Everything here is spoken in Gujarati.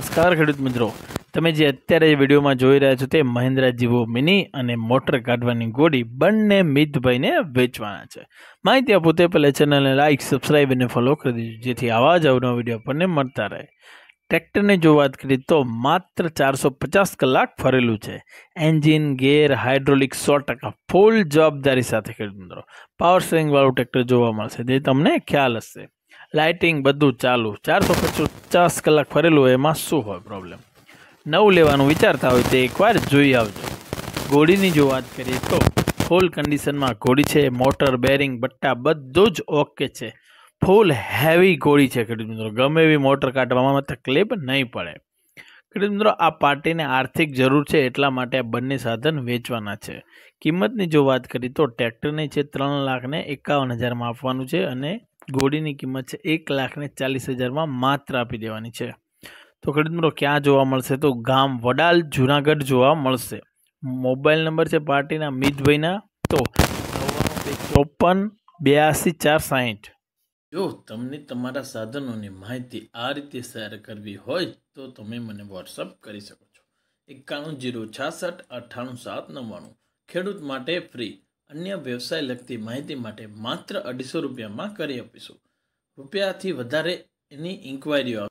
નમસ્કાર ખેડૂત મિત્રો તમે જે અત્યારે વિડીયોમાં જોઈ રહ્યા છો તે મહિન્દ્રા જીવો મિની અને મોટર કાઢવાની ગોડી બંને મિતભાઈને વેચવાના છે માહિતી આપો તે પહેલાં ચેનલને લાઇક સબસ્ક્રાઈબ અને ફોલો કરી દેજો જેથી આવા જ અવનવા વિડીયો આપણને મળતા રહે ટ્રેક્ટરની જો વાત કરીએ તો માત્ર ચારસો પચાસ કલાક ફરેલું છે એન્જિન ગેર હાઇડ્રોલિક સો ટકા ફૂલ જવાબદારી સાથે ખેડૂત મિત્રો પાવર સ્ટેરિંગવાળું ટ્રેક્ટર જોવા મળશે તે તમને ખ્યાલ હશે લાઇટિંગ બધું ચાલુ ચારસો પચાસ કલાક ફરેલું એમાં શું હોય પ્રોબ્લેમ નવું લેવાનું વિચારતા હોય તે એકવાર જોઈ આવજો ઘોડીની જો વાત કરીએ તો ફૂલ કન્ડિશનમાં ઘોડી છે મોટર બેરિંગ બટ્ટા બધું જ ઓકે છે ફૂલ હેવી ઘોડી છે ખેડૂત મિત્રો ગમે એવી મોટર કાઢવામાં તકલીફ નહીં પડે ખેડૂત મિત્રો આ પાર્ટીને આર્થિક જરૂર છે એટલા માટે આ બંને સાધન વેચવાના છે કિંમતની જો વાત કરીએ તો ટ્રેક્ટરની છે ત્રણ લાખને એકાવન હજારમાં આપવાનું છે અને ગોળીની કિંમત છે એક લાખને ચાલીસ હજારમાં માત્ર આપી દેવાની છે તો ખેડૂત મિત્રો ક્યાં જોવા મળશે તો ગામ વડાલ જુનાગઢ જોવા મળશે મોબાઈલ નંબર છે પાર્ટીના મિતભાઈના તો ચોપન બ્યાસી ચાર સાહીઠ જો તમને તમારા સાધનોની માહિતી આ રીતે શેર કરવી હોય તો તમે મને વોટ્સઅપ કરી શકો છો એકાણું જીરો છાસઠ અઠ્ઠાણું સાત નવ્વાણું ખેડૂત માટે ફ્રી અન્ય વ્યવસાય લગતી માહિતી માટે માત્ર અઢીસો રૂપિયામાં કરી આપીશું રૂપિયાથી વધારે એની ઇન્કવાયરીઓ